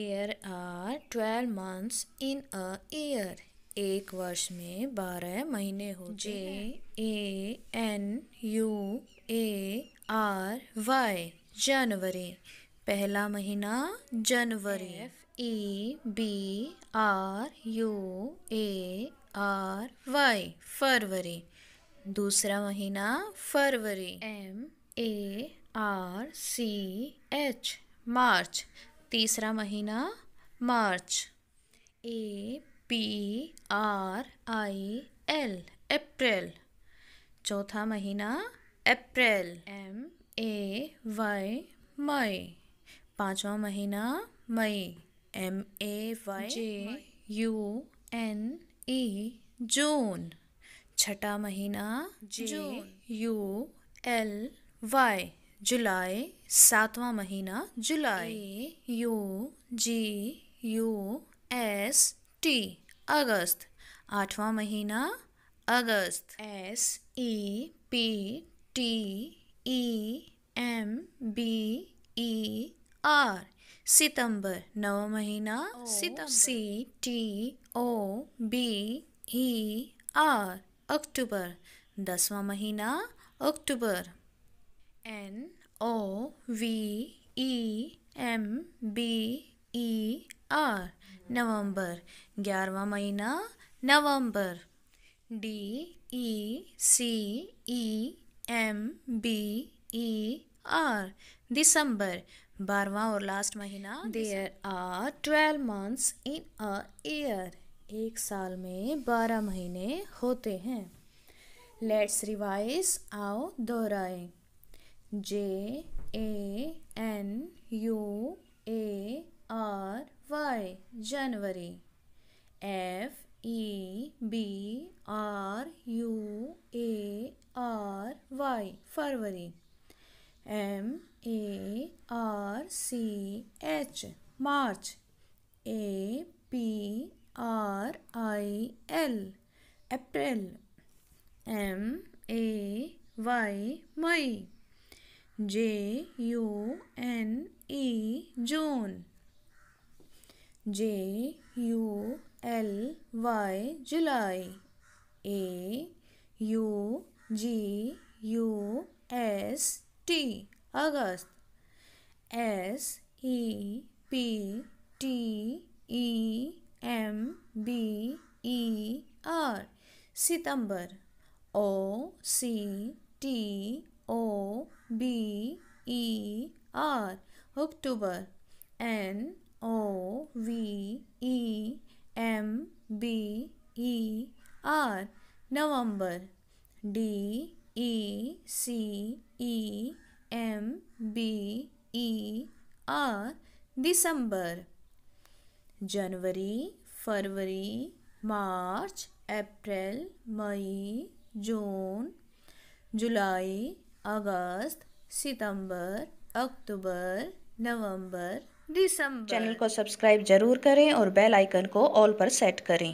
there are twelve months in a year एक वर्ष में बारह महीने हो J A N U A R Y जनवरी पहला महीना जनवरी F E B R U A R Y फरवरी दूसरा महीना फरवरी M A R C H मार्च तीसरा महीना मार्च A P R I L अप्रैल चौथा महीना अप्रैल एम ए वाई मई पाँचवा महीना मई M A Y J U N E जून छठा महीना जे यू एल वाई जुलाई सातवां महीना जुलाई A U G U S T अगस्त आठवां महीना अगस्त S E P T E M B E R सितंबर नवा महीना सितंबर C T O B E R अक्टूबर दसवां महीना अक्टूबर N O V E M B E R नवंबर ग्यारहवा महीना नवंबर D E C E M B E R दिसंबर बारवा और लास्ट महीना there are twelve months in a year एक साल में बारह महीने होते हैं लेट्स रिवाइज आओ दोहराएं J A N U A R Y January F E B R U A R Y February M A R C H March A P R I L April M A Y May J U N E जोन J U L Y जुलाई A U G U S T अगस्त S E P T E M B E R सितंबर O C T B E R अक्टूबर N O V E M B E R नवंबर D E C E M B E R दिसंबर जनवरी फरवरी मार्च अप्रैल मई जून जुलाई अगस्त सितंबर, अक्टूबर नवंबर, दिसंबर चैनल को सब्सक्राइब जरूर करें और बेल आइकन को ऑल पर सेट करें